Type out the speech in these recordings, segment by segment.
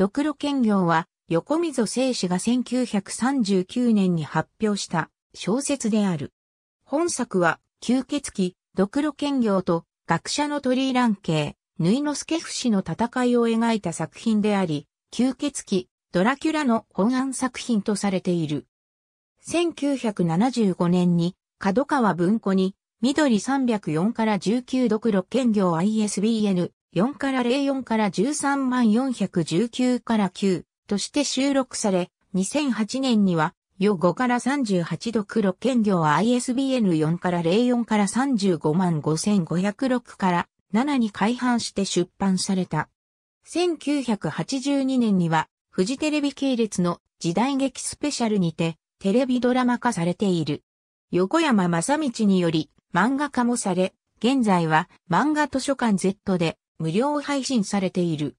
ドクロ兼業は、横溝正史が1939年に発表した小説である。本作は、吸血鬼、ドクロ兼業と、学者の鳥居蘭系、縫之助不死の戦いを描いた作品であり、吸血鬼、ドラキュラの本案作品とされている。1975年に、角川文庫に、緑304から19ドクロ兼業 ISBN 4から04から13万419から9として収録され、2008年には、予5から38度黒兼業 ISBN4 から04から35万5506から7に改版して出版された。1982年には、フジテレビ系列の時代劇スペシャルにて、テレビドラマ化されている。横山正道により、漫画化もされ、現在は漫画図書館 Z で無料配信されている。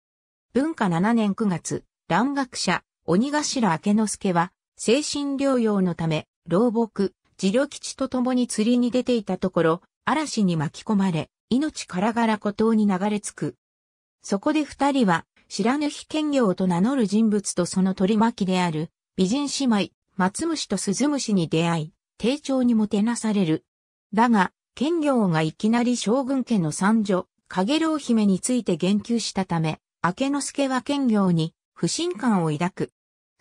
文化7年9月、蘭学者、鬼頭明之助は、精神療養のため、老木、自旅吉と共に釣りに出ていたところ、嵐に巻き込まれ、命からがら孤島に流れ着く。そこで二人は、知らぬ非兼業と名乗る人物とその取り巻きである、美人姉妹、松虫と鈴虫に出会い、丁重にもてなされる。だが、兼業がいきなり将軍家の三女、影郎姫について言及したため、明之助は兼業に不信感を抱く。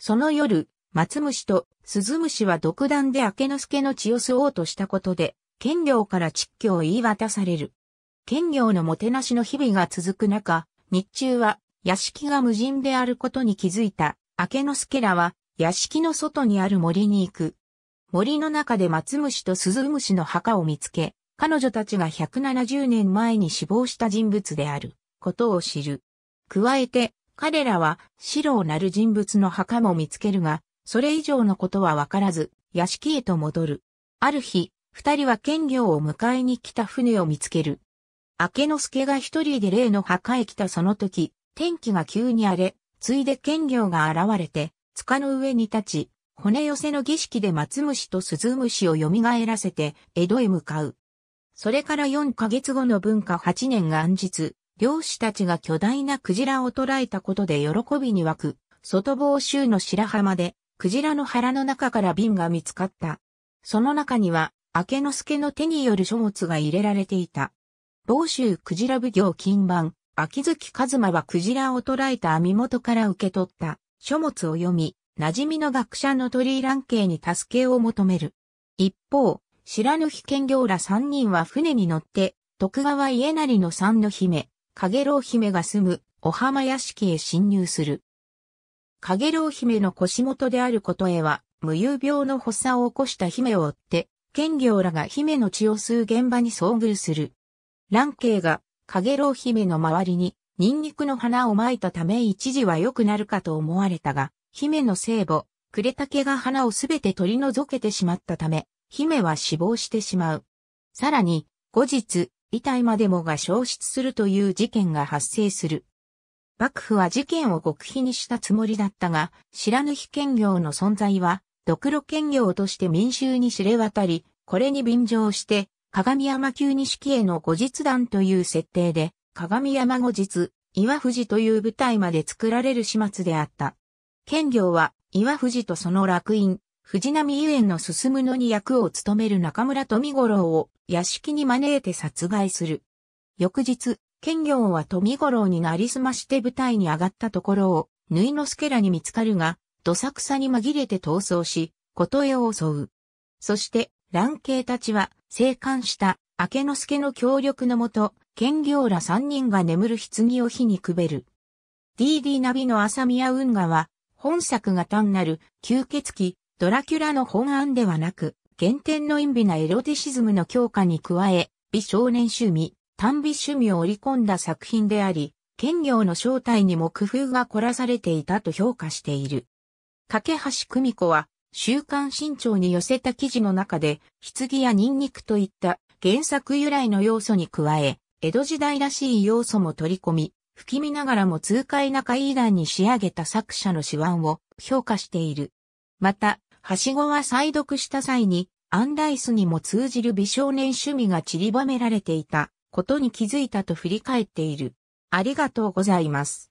その夜、松虫と鈴虫は独断で明之助の血を吸おうとしたことで、兼業から窒居を言い渡される。兼業のもてなしの日々が続く中、日中は屋敷が無人であることに気づいた明之助らは屋敷の外にある森に行く。森の中で松虫と鈴虫の墓を見つけ、彼女たちが170年前に死亡した人物であることを知る。加えて、彼らは白をなる人物の墓も見つけるが、それ以上のことはわからず、屋敷へと戻る。ある日、二人は剣業を迎えに来た船を見つける。明之助が一人で例の墓へ来たその時、天気が急に荒れ、ついで剣業が現れて、塚の上に立ち、骨寄せの儀式で松虫と鈴虫を蘇らせて、江戸へ向かう。それから4ヶ月後の文化8年元日、漁師たちが巨大なクジラを捕らえたことで喜びに湧く、外房州の白浜で、クジラの腹の中から瓶が見つかった。その中には、明の助の手による書物が入れられていた。房州クジラ奉行金版、秋月一馬はクジラを捕らえた網元から受け取った書物を読み、馴染みの学者の鳥居蘭慶に助けを求める。一方、白抜兼業ら三人は船に乗って、徳川家成の三の姫、影郎姫が住む、お浜屋敷へ侵入する。影郎姫の腰元であることへは、無遊病の発作を起こした姫を追って、兼業らが姫の血を吸う現場に遭遇する。蘭慶が、影郎姫の周りに、ニンニクの花をまいたため一時は良くなるかと思われたが、姫の聖母、たけが花をすべて取り除けてしまったため、姫は死亡してしまう。さらに、後日、遺体までもが消失するという事件が発生する。幕府は事件を極秘にしたつもりだったが、知らぬ非兼業の存在は、独路兼業として民衆に知れ渡り、これに便乗して、鏡山級式への後日談という設定で、鏡山後日、岩藤という舞台まで作られる始末であった。兼業は、岩藤とその楽印、藤波遊園の進むのに役を務める中村富五郎を屋敷に招いて殺害する。翌日、剣行は富五郎になりすまして舞台に上がったところを、縫之助らに見つかるが、どさくさに紛れて逃走し、琴絵を襲う。そして、乱慶たちは、生還した明之助の協力のもと、剣行ら三人が眠る棺を火にくべる。DD ナビの浅宮運河は、本作が単なる吸血鬼ドラキュラの本案ではなく、原点の陰微なエロティシズムの強化に加え、美少年趣味、短美趣味を織り込んだ作品であり、兼業の正体にも工夫が凝らされていたと評価している。架橋久美子は、週刊新潮に寄せた記事の中で、棺やニンニクといった原作由来の要素に加え、江戸時代らしい要素も取り込み、不気味ながらも痛快な怪談に仕上げた作者の手腕を評価している。また、はしごは再読した際に、アンダイスにも通じる美少年趣味が散りばめられていたことに気づいたと振り返っている。ありがとうございます。